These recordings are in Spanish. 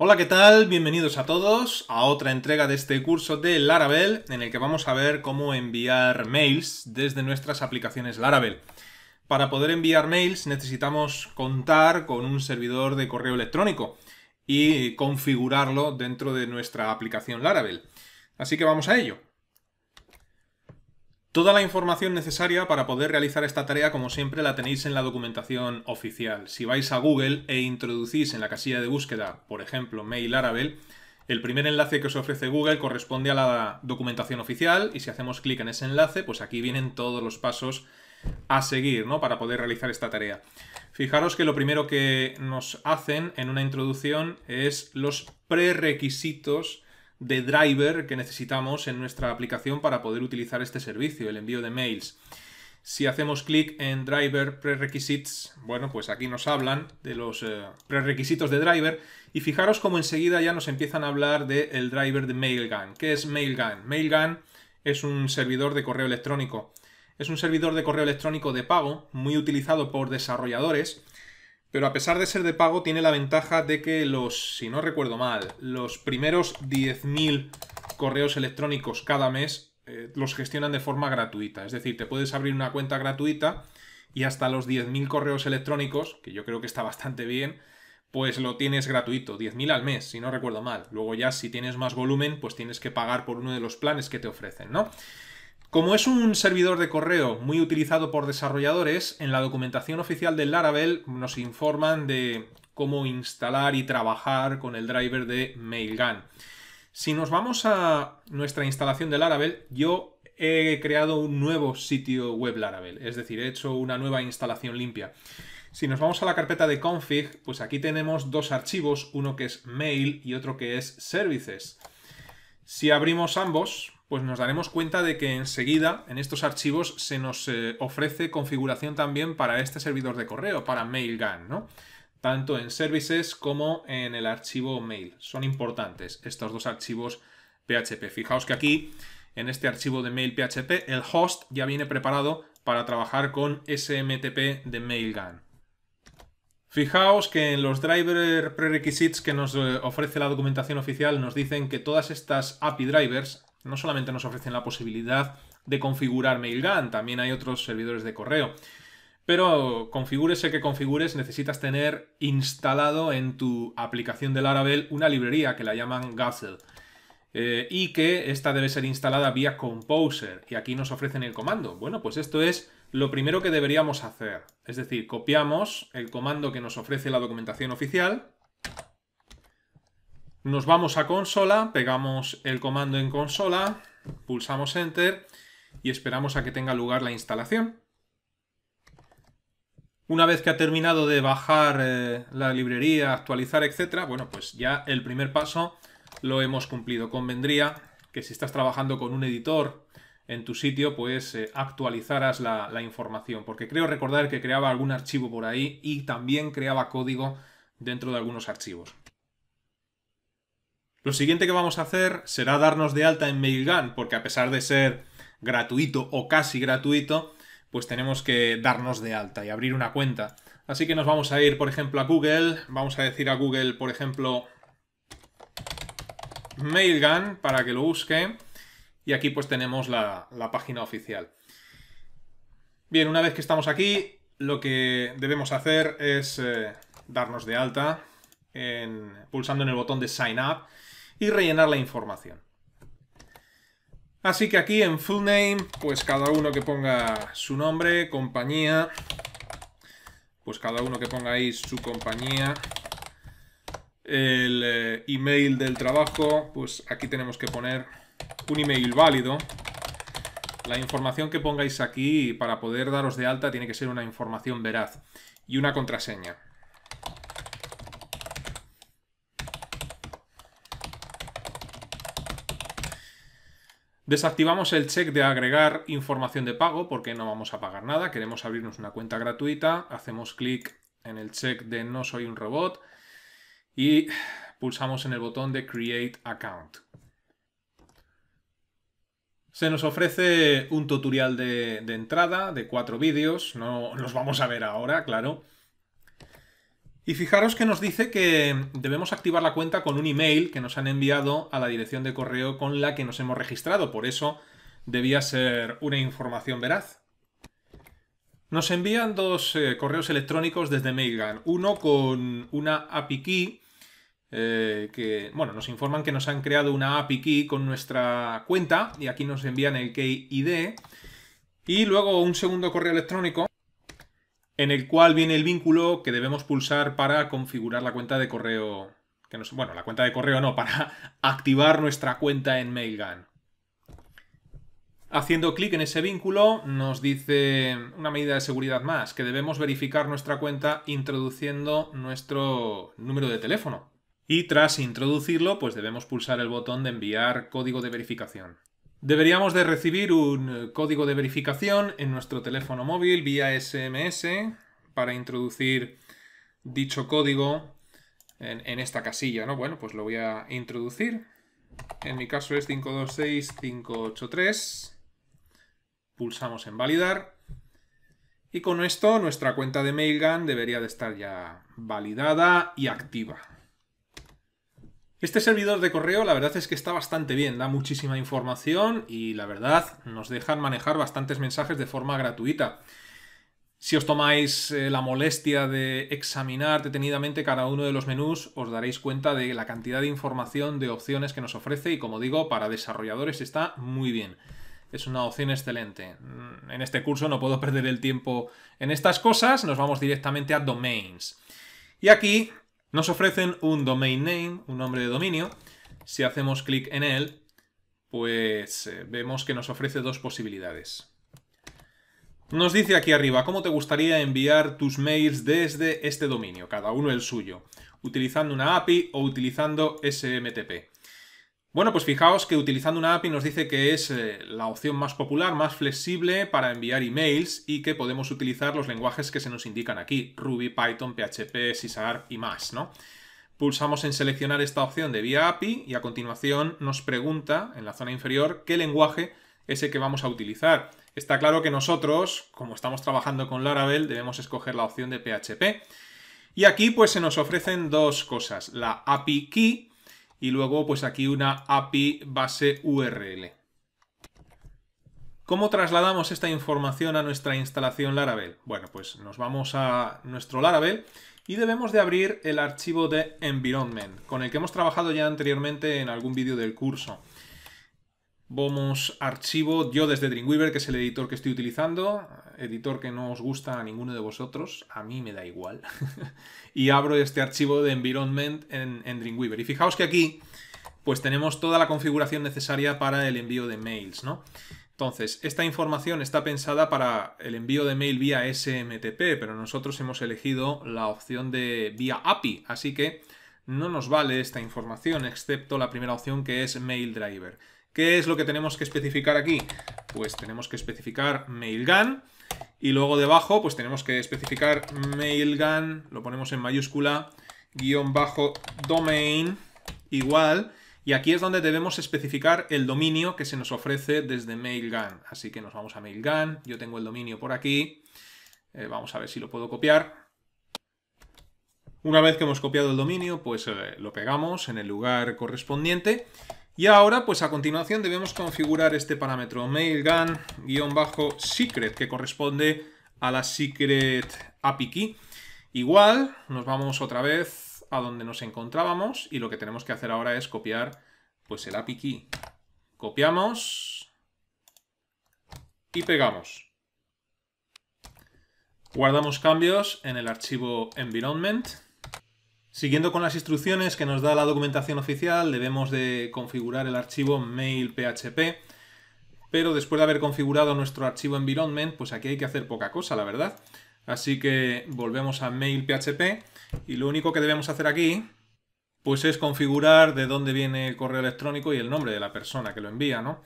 Hola, ¿qué tal? Bienvenidos a todos a otra entrega de este curso de Laravel en el que vamos a ver cómo enviar mails desde nuestras aplicaciones Laravel. Para poder enviar mails necesitamos contar con un servidor de correo electrónico y configurarlo dentro de nuestra aplicación Laravel. Así que vamos a ello. Toda la información necesaria para poder realizar esta tarea, como siempre, la tenéis en la documentación oficial. Si vais a Google e introducís en la casilla de búsqueda, por ejemplo, Mail Arabel, el primer enlace que os ofrece Google corresponde a la documentación oficial y si hacemos clic en ese enlace, pues aquí vienen todos los pasos a seguir, Para poder realizar esta tarea. Fijaros que lo primero que nos hacen en una introducción es los prerequisitos de driver que necesitamos en nuestra aplicación para poder utilizar este servicio, el envío de mails. Si hacemos clic en Driver Prerequisites, bueno, pues aquí nos hablan de los eh, prerequisitos de Driver y fijaros cómo enseguida ya nos empiezan a hablar del el driver de Mailgun. ¿Qué es Mailgun? Mailgun es un servidor de correo electrónico. Es un servidor de correo electrónico de pago muy utilizado por desarrolladores pero a pesar de ser de pago, tiene la ventaja de que los, si no recuerdo mal, los primeros 10.000 correos electrónicos cada mes eh, los gestionan de forma gratuita. Es decir, te puedes abrir una cuenta gratuita y hasta los 10.000 correos electrónicos, que yo creo que está bastante bien, pues lo tienes gratuito, 10.000 al mes, si no recuerdo mal. Luego ya si tienes más volumen, pues tienes que pagar por uno de los planes que te ofrecen, ¿no? Como es un servidor de correo muy utilizado por desarrolladores, en la documentación oficial de Laravel nos informan de cómo instalar y trabajar con el driver de Mailgun. Si nos vamos a nuestra instalación de Laravel, yo he creado un nuevo sitio web Laravel, es decir, he hecho una nueva instalación limpia. Si nos vamos a la carpeta de config, pues aquí tenemos dos archivos, uno que es mail y otro que es services. Si abrimos ambos, pues nos daremos cuenta de que enseguida en estos archivos se nos eh, ofrece configuración también para este servidor de correo, para MailGun, ¿no? Tanto en services como en el archivo mail. Son importantes estos dos archivos PHP. Fijaos que aquí, en este archivo de mail PHP, el host ya viene preparado para trabajar con SMTP de MailGun. Fijaos que en los driver prerequisites que nos eh, ofrece la documentación oficial nos dicen que todas estas API drivers no solamente nos ofrecen la posibilidad de configurar MailGun, también hay otros servidores de correo. Pero configúrese que configures, necesitas tener instalado en tu aplicación de Laravel una librería que la llaman Guzzle. Eh, y que esta debe ser instalada vía Composer. Y aquí nos ofrecen el comando. Bueno, pues esto es lo primero que deberíamos hacer. Es decir, copiamos el comando que nos ofrece la documentación oficial nos vamos a consola, pegamos el comando en consola, pulsamos Enter y esperamos a que tenga lugar la instalación. Una vez que ha terminado de bajar eh, la librería, actualizar, etcétera, bueno, pues ya el primer paso lo hemos cumplido. Convendría que si estás trabajando con un editor en tu sitio, pues actualizarás eh, actualizaras la, información. Porque creo recordar que creaba algún archivo por ahí y también creaba código dentro de algunos archivos. Lo siguiente que vamos a hacer será darnos de alta en Mailgun, porque a pesar de ser gratuito o casi gratuito, pues tenemos que darnos de alta y abrir una cuenta. Así que nos vamos a ir, por ejemplo, a Google. Vamos a decir a Google, por ejemplo, Mailgun para que lo busque. Y aquí pues tenemos la, página oficial. Bien, una vez que estamos aquí, lo que debemos hacer es eh, darnos de alta en, pulsando en el botón de Sign Up y rellenar la información. Así que aquí en full name, pues cada uno que ponga su nombre, compañía, pues cada uno que ponga su compañía, el eh, email del trabajo, pues aquí tenemos que poner un email válido. La información que pongáis aquí para poder daros de alta tiene que ser una información veraz y una contraseña. Desactivamos el check de agregar información de pago porque no vamos a pagar nada, queremos abrirnos una cuenta gratuita, hacemos clic en el check de no soy un robot y pulsamos en el botón de Create Account. Se nos ofrece un tutorial de, entrada de cuatro vídeos, no los vamos a ver ahora, claro. Y fijaros que nos dice que debemos activar la cuenta con un email que nos han enviado a la dirección de correo con la que nos hemos registrado. Por eso debía ser una información veraz. Nos envían dos eh, correos electrónicos desde Mailgun. Uno con una API key eh, que, bueno, nos informan que nos han creado una API key con nuestra cuenta y aquí nos envían el key Y luego un segundo correo electrónico en el cual viene el vínculo que debemos pulsar para configurar la cuenta de correo. bueno, la cuenta de correo no, para activar nuestra cuenta en Mailgun. Haciendo clic en ese vínculo nos dice una medida de seguridad más, que debemos verificar nuestra cuenta introduciendo nuestro número de teléfono. Y tras introducirlo, pues debemos pulsar el botón de enviar código de verificación. Deberíamos de recibir un eh, código de verificación en nuestro teléfono móvil vía SMS para introducir dicho código en, esta casilla, ¿no? Bueno, pues lo voy a introducir. En mi caso es 526583. Pulsamos en validar. Y con esto nuestra cuenta de Mailgun debería de estar ya validada y activa. Este servidor de correo la verdad es que está bastante bien, da muchísima información y la verdad nos dejan manejar bastantes mensajes de forma gratuita. Si os tomáis eh, la molestia de examinar detenidamente cada uno de los menús, os daréis cuenta de la cantidad de información de opciones que nos ofrece y como digo, para desarrolladores está muy bien. Es una opción excelente. Mm, en este curso no puedo perder el tiempo en estas cosas, nos vamos directamente a Domains. Y aquí nos ofrecen un domain name, un nombre de dominio. Si hacemos clic en él, pues eh, vemos que nos ofrece dos posibilidades. Nos dice aquí arriba, ¿cómo te gustaría enviar tus mails desde este dominio? Cada uno el suyo, utilizando una API o utilizando SMTP. Bueno, pues fijaos que utilizando una API nos dice que es eh, la opción más popular, más flexible para enviar emails y que podemos utilizar los lenguajes que se nos indican aquí, Ruby, Python, PHP, C y más, ¿no? Pulsamos en seleccionar esta opción de vía API y a continuación nos pregunta en la zona inferior qué lenguaje es el que vamos a utilizar. Está claro que nosotros, como estamos trabajando con Laravel, debemos escoger la opción de PHP. Y aquí pues se nos ofrecen dos cosas, la API Key y luego pues aquí una API base URL. ¿Cómo trasladamos esta información a nuestra instalación Laravel? Bueno, pues nos vamos a nuestro Laravel y debemos de abrir el archivo de environment, con el que hemos trabajado ya anteriormente en algún vídeo del curso. Vamos, archivo, yo desde Dreamweaver, que es el editor que estoy utilizando, editor que no os gusta a ninguno de vosotros, a mí me da igual. y abro este archivo de environment en, Dreamweaver. Y fijaos que aquí, pues tenemos toda la configuración necesaria para el envío de mails, ¿no? Entonces, esta información está pensada para el envío de mail vía SMTP, pero nosotros hemos elegido la opción de vía API, así que no nos vale esta información, excepto la primera opción que es mail driver ¿Qué es lo que tenemos que especificar aquí? Pues tenemos que especificar mailgun y luego debajo pues tenemos que especificar mailgun, lo ponemos en mayúscula, guión bajo domain igual y aquí es donde debemos especificar el dominio que se nos ofrece desde mailgun. Así que nos vamos a mailgun, yo tengo el dominio por aquí, eh, vamos a ver si lo puedo copiar. Una vez que hemos copiado el dominio, pues eh, lo pegamos en el lugar correspondiente y ahora, pues a continuación debemos configurar este parámetro mailgun-secret que corresponde a la secret API key. Igual, nos vamos otra vez a donde nos encontrábamos y lo que tenemos que hacer ahora es copiar pues el API key. Copiamos y pegamos. Guardamos cambios en el archivo environment. Siguiendo con las instrucciones que nos da la documentación oficial, debemos de configurar el archivo mail.php, pero después de haber configurado nuestro archivo environment, pues aquí hay que hacer poca cosa, la verdad. Así que volvemos a mail.php y lo único que debemos hacer aquí pues es configurar de dónde viene el correo electrónico y el nombre de la persona que lo envía, ¿no?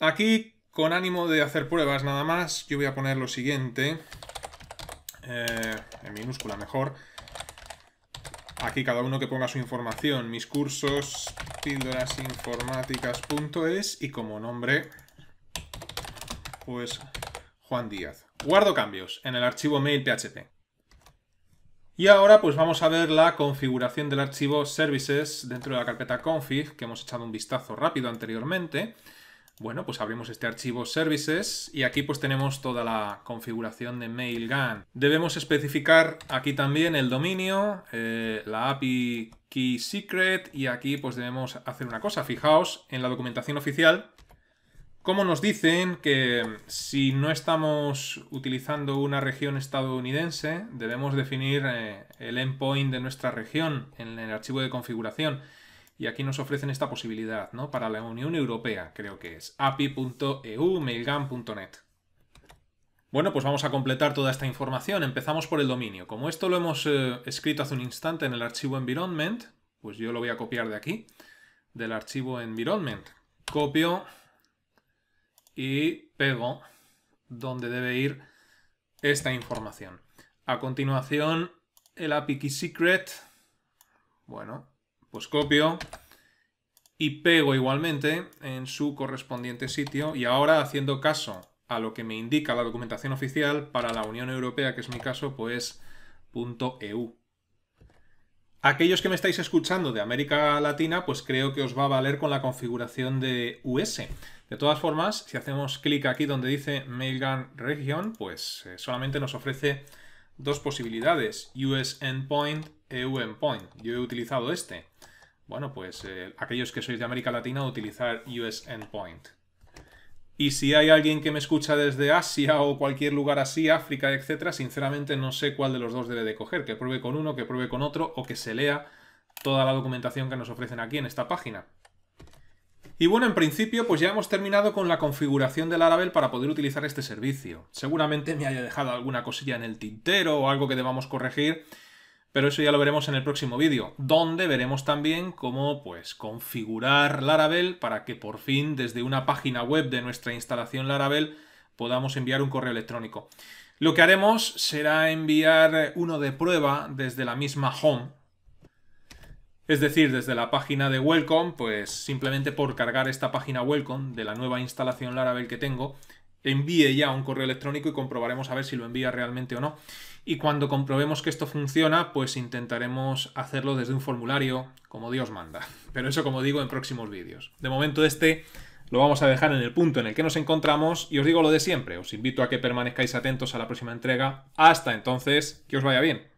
Aquí, con ánimo de hacer pruebas nada más, yo voy a poner lo siguiente, eh, en minúscula mejor, Aquí cada uno que ponga su información, mis cursos, píldorasinformáticas.es y como nombre, pues Juan Díaz. Guardo cambios en el archivo mail.php. Y ahora pues vamos a ver la configuración del archivo services dentro de la carpeta config que hemos echado un vistazo rápido anteriormente. Bueno, pues abrimos este archivo services y aquí pues tenemos toda la configuración de Mailgun. Debemos especificar aquí también el dominio, eh, la API key secret y aquí pues debemos hacer una cosa. Fijaos en la documentación oficial cómo nos dicen que si no estamos utilizando una región estadounidense debemos definir eh, el endpoint de nuestra región en el archivo de configuración. Y aquí nos ofrecen esta posibilidad, ¿no? Para la Unión Europea, creo que es. api.eu, mailgun.net. Bueno, pues vamos a completar toda esta información. Empezamos por el dominio. Como esto lo hemos eh, escrito hace un instante en el archivo environment, pues yo lo voy a copiar de aquí, del archivo environment. Copio y pego donde debe ir esta información. A continuación, el API Key Secret. Bueno, pues copio y pego igualmente en su correspondiente sitio y ahora haciendo caso a lo que me indica la documentación oficial para la Unión Europea, que es mi caso, pues .eu. Aquellos que me estáis escuchando de América Latina, pues creo que os va a valer con la configuración de US. De todas formas, si hacemos clic aquí donde dice Mailgun Region, pues eh, solamente nos ofrece dos posibilidades, US Endpoint, EU Endpoint. Yo he utilizado este bueno, pues eh, aquellos que sois de América Latina, utilizar US Endpoint. Y si hay alguien que me escucha desde Asia o cualquier lugar así, África, etcétera, sinceramente no sé cuál de los dos debe de coger, que pruebe con uno, que pruebe con otro o que se lea toda la documentación que nos ofrecen aquí en esta página. Y bueno, en principio pues ya hemos terminado con la configuración del Laravel para poder utilizar este servicio. Seguramente me haya dejado alguna cosilla en el tintero o algo que debamos corregir, pero eso ya lo veremos en el próximo vídeo, donde veremos también cómo pues, configurar Laravel para que por fin desde una página web de nuestra instalación Laravel podamos enviar un correo electrónico. Lo que haremos será enviar uno de prueba desde la misma home, es decir, desde la página de Welcome, pues simplemente por cargar esta página Welcome de la nueva instalación Laravel que tengo, envíe ya un correo electrónico y comprobaremos a ver si lo envía realmente o no. Y cuando comprobemos que esto funciona, pues intentaremos hacerlo desde un formulario, como Dios manda. Pero eso, como digo, en próximos vídeos. De momento este lo vamos a dejar en el punto en el que nos encontramos y os digo lo de siempre, os invito a que permanezcáis atentos a la próxima entrega. Hasta entonces, que os vaya bien.